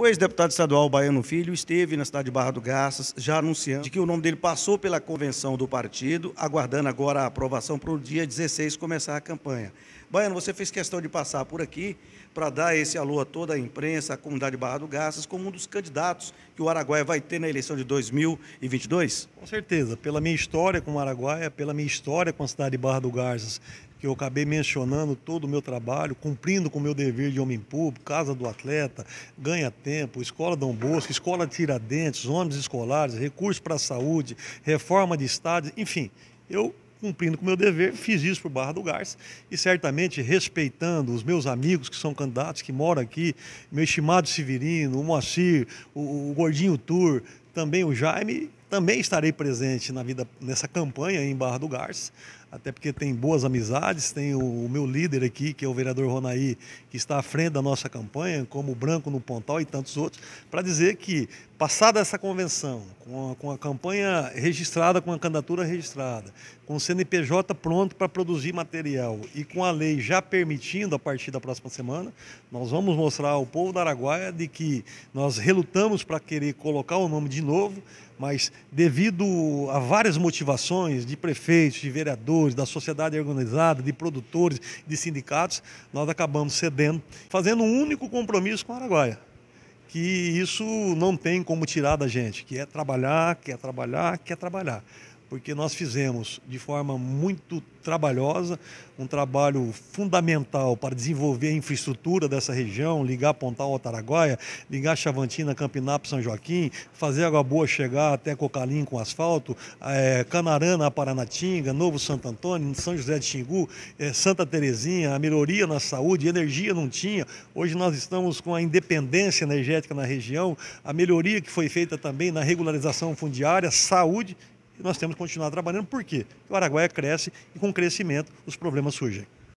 O ex-deputado estadual Baiano Filho esteve na cidade de Barra do Garças, já anunciando de que o nome dele passou pela convenção do partido, aguardando agora a aprovação para o dia 16 começar a campanha. Baiano, você fez questão de passar por aqui para dar esse alô a toda a imprensa, a comunidade de Barra do Garças, como um dos candidatos que o Araguaia vai ter na eleição de 2022? Com certeza. Pela minha história com o Araguaia, pela minha história com a cidade de Barra do Garças, que eu acabei mencionando todo o meu trabalho, cumprindo com o meu dever de homem público, Casa do Atleta, Ganha Tempo, Escola Dom Bosco, Escola Tiradentes, ônibus escolares, recursos para a saúde, reforma de estádios, enfim, eu cumprindo com o meu dever, fiz isso por Barra do Garça e certamente respeitando os meus amigos que são candidatos, que moram aqui, meu estimado Severino, o Moacir, o, o Gordinho Tour, também o Jaime, também estarei presente na vida nessa campanha em Barra do Garça, até porque tem boas amizades, tem o, o, meu líder aqui, que é o vereador Ronaí, que está à frente da nossa campanha, como o Branco no Pontal e tantos outros, para dizer que, passada essa convenção, com a, com a campanha registrada, com a candidatura registrada, com o CNPJ pronto para produzir material e com a lei já permitindo a partir da próxima semana, nós vamos mostrar ao povo da Araguaia de que nós relutamos para querer colocar o nome de de novo, mas devido a várias motivações de prefeitos, de vereadores, da sociedade organizada, de produtores, de sindicatos, nós acabamos cedendo, fazendo um único compromisso com Araguaia. Que isso não tem como tirar da gente, que é trabalhar, que é trabalhar, que é trabalhar porque nós fizemos de forma muito trabalhosa um trabalho fundamental para desenvolver a infraestrutura dessa região, ligar Pontal ao Taraguaia, ligar Chavantina, Campinapo, São Joaquim, fazer Água Boa chegar até Cocalim com asfalto, é, Canarana, Paranatinga, Novo Santo Antônio, São José de Xingu, é, Santa Terezinha, a melhoria na saúde, energia não tinha. Hoje nós estamos com a independência energética na região, a melhoria que foi feita também na regularização fundiária, saúde nós temos que continuar trabalhando. Porque o Araguaia cresce e com crescimento os problemas surgem.